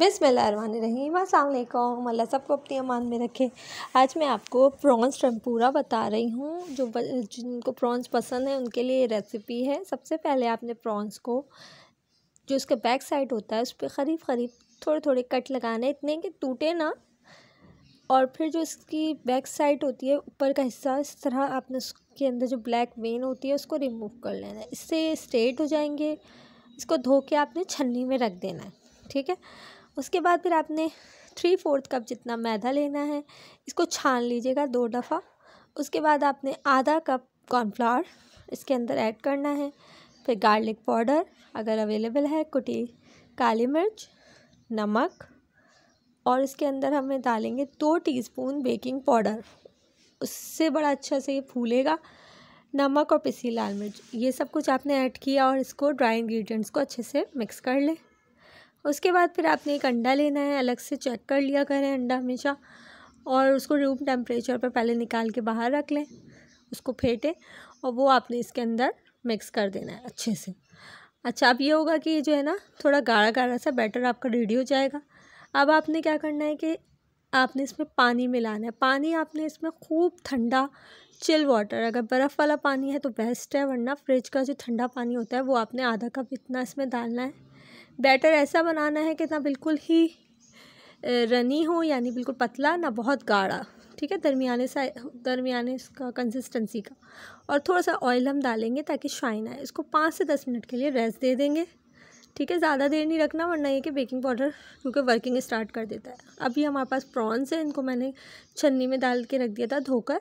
बिसमीम अल्लाम अल्लाह सबको अपनी अमान में रखे आज मैं आपको प्रॉन्स टम्पूरा बता रही हूँ जो जिनको प्रॉन्स पसंद है उनके लिए रेसिपी है सबसे पहले आपने प्रॉन्स को जो उसके बैक साइड होता है उस पर करीब करीब थोड़े थोड़े कट लगाने इतने कि टूटे ना और फिर जो इसकी बैक साइड होती है ऊपर का हिस्सा इस तरह आपने उसके अंदर जो ब्लैक वेन होती है उसको रिमूव कर लेना है इससे स्ट्रेट हो जाएंगे इसको धो के आपने छन्नी में रख देना है ठीक है उसके बाद फिर आपने थ्री फोर्थ कप जितना मैदा लेना है इसको छान लीजिएगा दो दफ़ा उसके बाद आपने आधा कप कॉर्नफ्लावर इसके अंदर ऐड करना है फिर गार्लिक पाउडर अगर अवेलेबल है कुटी काली मिर्च नमक और इसके अंदर हमें डालेंगे दो टीस्पून बेकिंग पाउडर उससे बड़ा अच्छा से ये फूलेगा नमक और पिसी लाल मिर्च ये सब कुछ आपने ऐड किया और इसको ड्राई इंग्रेडिएंट्स को अच्छे से मिक्स कर लें उसके बाद फिर आपने एक अंडा लेना है अलग से चेक कर लिया करें अंडा हमेशा और उसको रूम टेम्परेचर पर पहले निकाल के बाहर रख लें उसको फेंटें और वो आपने इसके अंदर मिक्स कर देना है अच्छे से अच्छा अब ये होगा कि ये जो है ना थोड़ा गाढ़ा गाढ़ा सा बैटर आपका रेडी हो जाएगा अब आपने क्या करना है कि आपने इसमें पानी मिलाना है पानी आपने इसमें खूब ठंडा चिल वाटर अगर बर्फ़ वाला पानी है तो बेस्ट है वरना फ्रिज का जो ठंडा पानी होता है वो आपने आधा कप इतना इसमें डालना है बैटर ऐसा बनाना है कि ना बिल्कुल ही रनी हो यानी बिल्कुल पतला ना बहुत गाढ़ा ठीक है दरमियाने सा दरमियाने इसका कंसिस्टेंसी का और थोड़ा सा ऑयल हम डालेंगे ताकि शाइन आए इसको पाँच से दस मिनट के लिए रेस्ट दे देंगे ठीक है ज़्यादा देर नहीं रखना वरना ये कि बेकिंग पाउडर क्योंकि वर्किंग स्टार्ट कर देता है अभी हमारे पास प्रॉन्स है इनको मैंने छन्नी में डाल के रख दिया था धोकर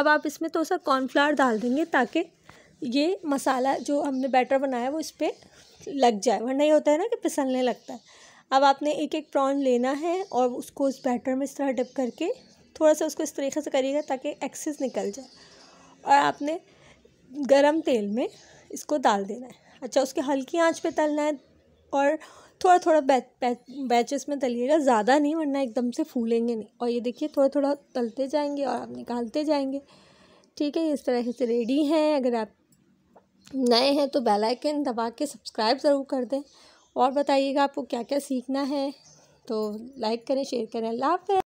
अब आप इसमें थोड़ा सा कॉर्नफ्लावर डाल देंगे ताकि ये मसाला जो हमने बैटर बनाया वो इस पर लग जाए वरना ये होता है ना कि पिसलने लगता है अब आपने एक एक प्रॉन लेना है और उसको उस बैटर में इस तरह डिप करके थोड़ा सा उसको इस तरीके से करिएगा ताकि एक्सेस निकल जाए और आपने गरम तेल में इसको डाल देना है अच्छा उसके हल्की आंच पे तलना है और थोड़ा थोड़ा बैच बैच बैचेस में तलिएगा ज़्यादा नहीं वरना एकदम से फूलेंगे नहीं और ये देखिए थोड़ा थोड़ा तलते जाएंगे और आप निकालते जाएंगे ठीक है इस तरह से रेडी हैं अगर आप नए हैं तो बेल आइकन दबा के सब्सक्राइब ज़रूर कर दें और बताइएगा आपको क्या क्या सीखना है तो लाइक करें शेयर करें अल्लाह हाफ